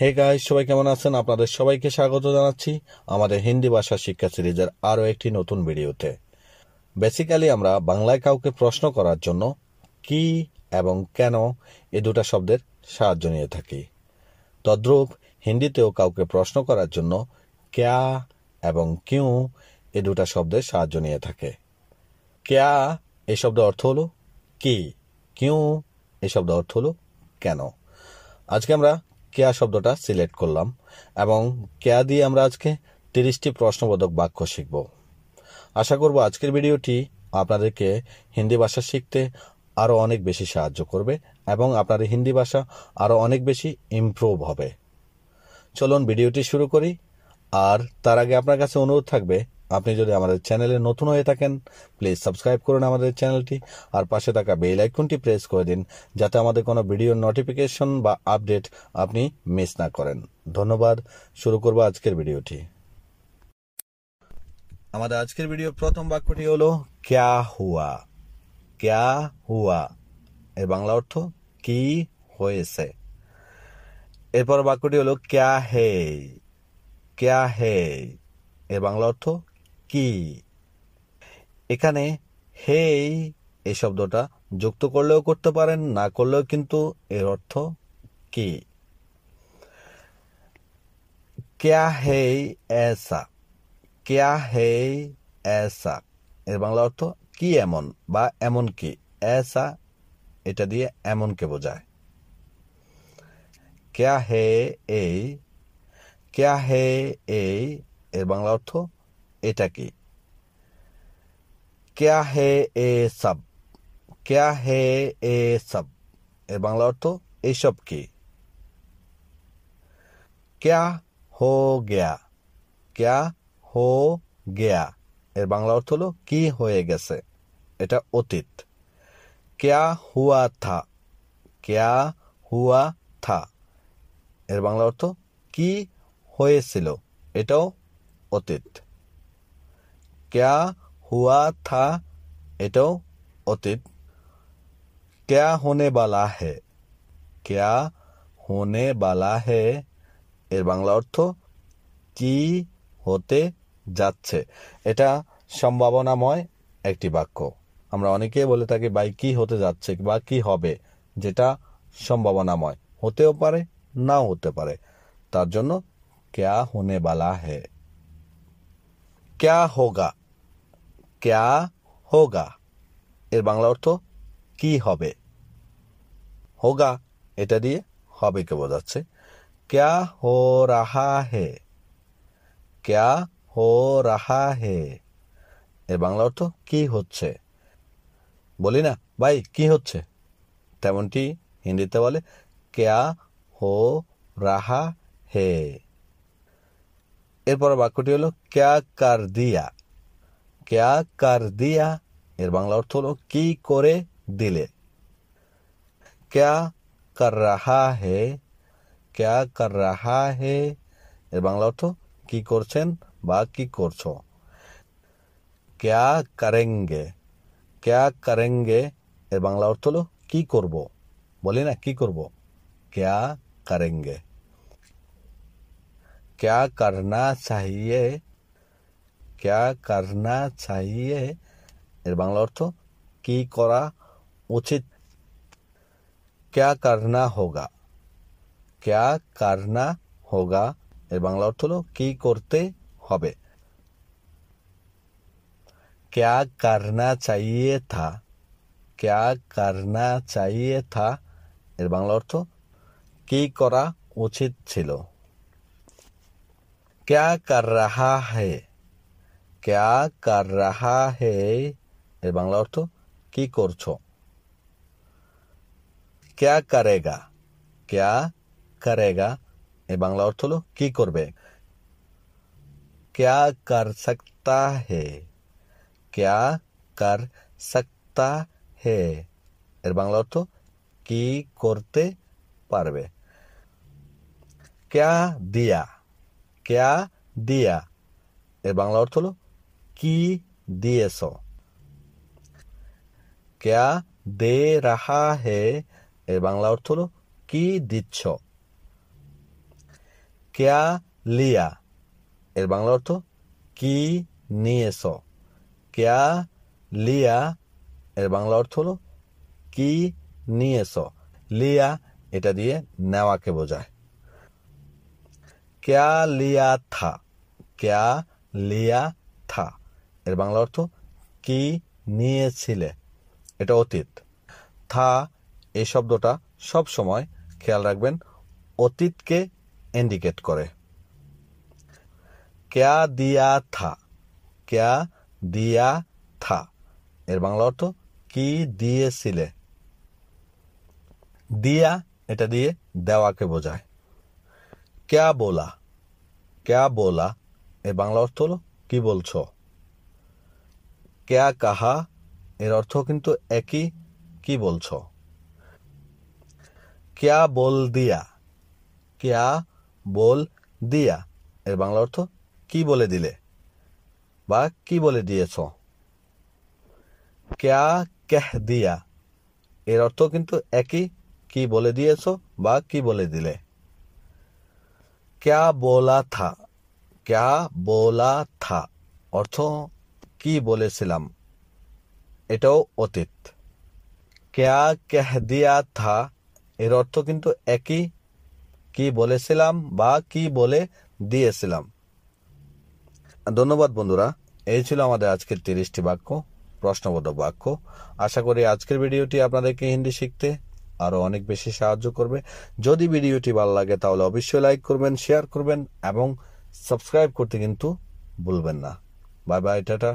hey guys সবাই কেমন আছেন আপনাদের সবাইকে স্বাগত জানাচ্ছি আমাদের হিন্দি ভাষা শিক্ষা সিরিজের আরও একটি নতুন ভিডিওতে বেসিক্যালি আমরা বাংলায় কাউকে প্রশ্ন করার জন্য কি এবং কেন এ দুটো শব্দের সাহায্য নিয়ে থাকি তদ্রূপ হিন্দিতেও কাউকে প্রশ্ন করার জন্য ক্যা এবং কিউ এ দুটো শব্দের সাহায্য নিয়ে থাকে ক্যা এ শব্দ অর্থ হলো কি কিউ এ শব্দ অর্থ হলো কেন আজকে আমরা কেয়া শব্দটা সিলেক্ট করলাম এবং কেয়া দিয়ে আমরা আজকে তিরিশটি প্রশ্নবোধক বাক্য শিখব আশা করব আজকের ভিডিওটি আপনাদেরকে হিন্দি ভাষা শিখতে আরও অনেক বেশি সাহায্য করবে এবং আপনার হিন্দি ভাষা আরও অনেক বেশি ইমপ্রুভ হবে চলুন ভিডিওটি শুরু করি আর তার আগে আপনার কাছে অনুরোধ থাকবে আপনি যদি আমাদের চ্যানেলে নতুন হয়ে থাকেন প্লিজ সাবস্ক্রাইব করুন আমাদের চ্যানেলটি আর পাশে থাকা বেল আইকনটি প্রেস করে দিন যাতে আমাদের কোনো ভিডিও নোটিফিকেশন বা আপডেট আপনি মিস না করেন ধন্যবাদ শুরু করবো আজকের ভিডিওটি আমাদের আজকের ভিডিওর প্রথম বাক্যটি হলো ক্যা হুয়া ক্যা হুয়া এর বাংলা অর্থ কি হয়েছে এরপর বাক্যটি হলো ক্যা হে ক্যা হে এর বাংলা অর্থ কি এখানে হেই এই শব্দটা যুক্ত করলেও করতে পারেন না করলেও কিন্তু এর অর্থ কি কেয়া হেই এসা কেয়া হেই এসা এর বাংলা অর্থ কি এমন বা এমন কি এসা এটা দিয়ে এমনকে বোঝায় কেয়া হে এই কেয়া হে এই এর বাংলা অর্থ এটাকে কেয়া হে a sub Keya hey a sub এর বাংলা অর্থ এসব কে ক্যা হো গেয়া ক্যা হো গেয়া এর বাংলা অর্থ হলো কি হয়ে গেছে এটা অতীত ক্যা হুয়া থা ক্যা হুয়া থা এর বাংলা অর্থ কি হয়েছিল এটাও অতীত ক্যা হুয়া থা এটাও অতীত ক্যা হোনে বালা হে ক্যা হোনে বালা হে এর বাংলা অর্থ কি হতে যাচ্ছে এটা সম্ভাবনাময় একটি বাক্য আমরা অনেকেই বলে থাকি বাই কি হতে যাচ্ছে বা কি হবে যেটা সম্ভাবনাময় হতেও পারে নাও হতে পারে তার জন্য ক্যা হোনে বালা হে ক্যা হোগা ক্যা হোগা এর বাংলা অর্থ কি হবে হোগা এটা দিয়ে হবে কে বোঝাচ্ছে ক্যা হো রাহা হে ক্যা হো রাহা হে এর বাংলা অর্থ কি হচ্ছে বলি না ভাই কি হচ্ছে তেমনটি হিন্দিতে বলে ক্যা হো রাহা হে এরপর বাক্যটি হলো ক্যা কার দিয়া ক্যা কার দিয়া এর বাংলা অর্থ হলো কি করে দিলে ক্যা কার রাহা হে ক্যা কার রাহা হে এর বাংলা অর্থ কি করছেন বা কি করছো ক্যা কারেঙ্গে ক্যা কারেঙ্গে এর বাংলা অর্থ হলো কি করব বলি না কি করব ক্যা কারেঙ্গে क्या करना चाहिए क्या करना चाहिए এর বাংলা অর্থ কি করা উচিত ক্যা কারনা হোগা ক্যা কারনা হোগা এর বাংলা অর্থ হলো কি করতে হবে ক্যা কারনা চাইয়ে থা ক্যা কারনা চাইয়ে থা এর বাংলা অর্থ কি করা উচিত ছিল क्या कर रहा है क्या কর রাহা হে এর বাংলা অর্থ কি করছো ক্যা করেগা ক্যা করেগা এর বাংলা অর্থ হলো কি করবে ক্যা কর সকতা হে ক্যা কর সকতা হে এর বাংলা অর্থ কি করতে পারবে ক্যা দিয়া ক্যা দিয়া এর বাংলা অর্থ হলো কি দিয়েছ ক্যা দে রাহা হে এর বাংলা অর্থ হলো কি দিচ্ছ ক্যা লিয়া এর বাংলা অর্থ কি নিয়েছ ক্যা লিয়া এর বাংলা অর্থ হল কি নিয়েছ লিয়া এটা দিয়ে নেওয়াকে বোঝায় ক্যা লিয়া থা ক্যা লিয়া থা এর বাংলা অর্থ কি নিয়েছিলে এটা অতীত থা এই শব্দটা সব সময় খেয়াল রাখবেন অতীতকে ইন্ডিকেট করে ক্যা দিয়া থা ক্যা দিয়া থা এর বাংলা অর্থ কি দিয়েছিলে দিয়া এটা দিয়ে দেওয়াকে বোঝায় ক্যা বলা ক্যা বলা এর বাংলা অর্থ হলো কি বলছ ক্যা কাহা এর অর্থ কিন্তু একই কি বলছ ক্যা বল দিয়া ক্যা বল দিয়া এর বাংলা অর্থ কি বলে দিলে বা কি বলে দিয়েছ ক্যা কেহ দিয়া এর অর্থ কিন্তু একই কি বলে দিয়েছ বা কি বলে দিলে ক্যা বোলা থা ক্যা বোলা থা অর্থ কি বলেছিলাম এটাও অতীত ক্যা ক্যাহ দিয়া থা এর অর্থ কিন্তু একই কি বলেছিলাম বা কি বলে দিয়েছিলাম ধন্যবাদ বন্ধুরা এই ছিল আমাদের আজকের তিরিশটি বাক্য প্রশ্নবোধক বাক্য আশা করি আজকের ভিডিওটি আপনাদেরকে হিন্দি শিখতে আরও অনেক বেশি সাহায্য করবে যদি ভিডিওটি ভালো লাগে তাহলে অবশ্যই লাইক করবেন শেয়ার করবেন এবং সাবস্ক্রাইব করতে কিন্তু ভুলবেন না বাই বাই টাটা